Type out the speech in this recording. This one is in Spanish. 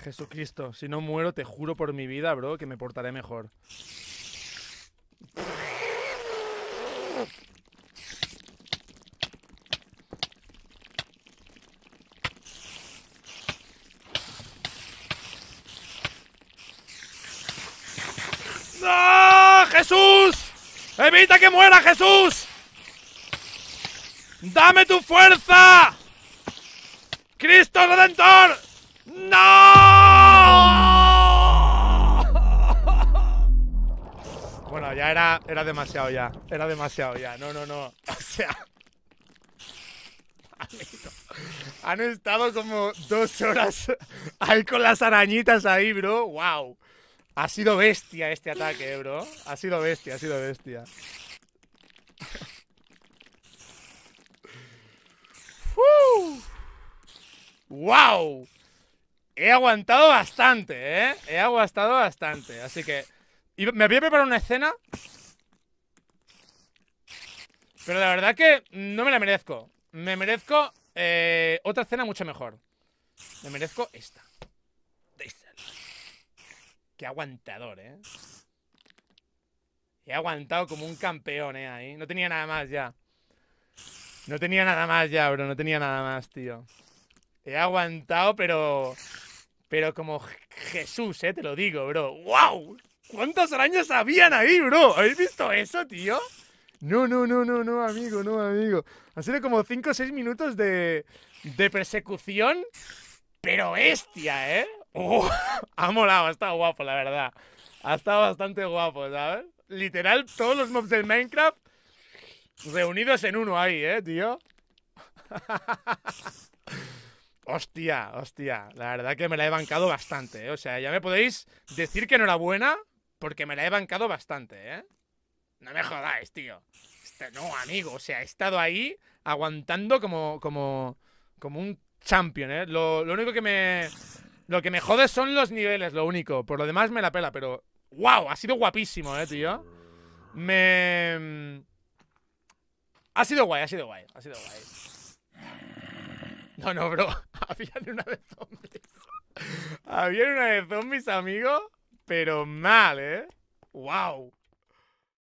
Jesucristo, si no muero, te juro por mi vida, bro, que me portaré mejor. ¡No! ¡Jesús! ¡Evita que muera, Jesús! ¡Dame tu fuerza! ¡Cristo Redentor! ¡No! ya, era, era demasiado ya. Era demasiado ya. No, no, no. O sea. Han estado como dos horas ahí con las arañitas ahí, bro. ¡Wow! Ha sido bestia este ataque, eh, bro. Ha sido bestia, ha sido bestia. ¡Wow! He aguantado bastante, ¿eh? He aguantado bastante. Así que y me había preparado una escena. Pero la verdad que no me la merezco. Me merezco eh, otra escena mucho mejor. Me merezco esta. Qué aguantador, ¿eh? He aguantado como un campeón, ¿eh? Ahí. No tenía nada más ya. No tenía nada más ya, bro. No tenía nada más, tío. He aguantado, pero... Pero como Jesús, ¿eh? Te lo digo, bro. ¡Wow! ¿Cuántas arañas habían ahí, bro? ¿Habéis visto eso, tío? No, no, no, no, no, amigo, no, amigo. Han sido como 5 o 6 minutos de, de persecución, pero bestia, ¿eh? ha molado, ha estado guapo, la verdad. Ha estado bastante guapo, ¿sabes? Literal, todos los mobs del Minecraft reunidos en uno ahí, ¿eh, tío? hostia, hostia. La verdad que me la he bancado bastante, ¿eh? O sea, ya me podéis decir que enhorabuena porque me la he bancado bastante, ¿eh? No me jodáis, tío. Este no, amigo, o sea, he estado ahí aguantando como, como, como un champion, ¿eh? Lo, lo único que me... Lo que me jode son los niveles, lo único. Por lo demás me la pela, pero... ¡Wow! Ha sido guapísimo, ¿eh, tío? Me... Ha sido guay, ha sido guay, ha sido guay. No, no, bro. Había una de zombies. Había una de zombies, amigo. Pero mal, ¿eh? ¡Wow!